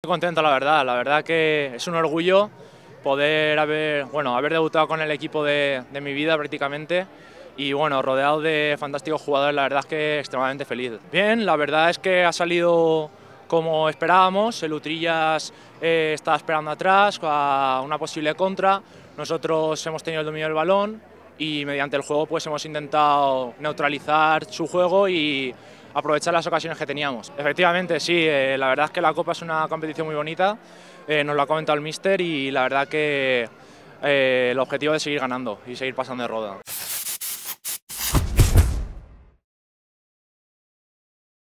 Estoy contento, la verdad. La verdad que es un orgullo poder haber, bueno, haber debutado con el equipo de, mi vida prácticamente y bueno, rodeado de fantásticos jugadores, la verdad es que extremadamente feliz. Bien, la verdad es que ha salido como esperábamos, el Utrillas eh, estaba esperando atrás a una posible contra, nosotros hemos tenido el dominio del balón y mediante el juego pues hemos intentado neutralizar su juego y aprovechar las ocasiones que teníamos. Efectivamente, sí, eh, la verdad es que la Copa es una competición muy bonita, eh, nos lo ha comentado el mister y la verdad que eh, el objetivo es seguir ganando y seguir pasando de roda.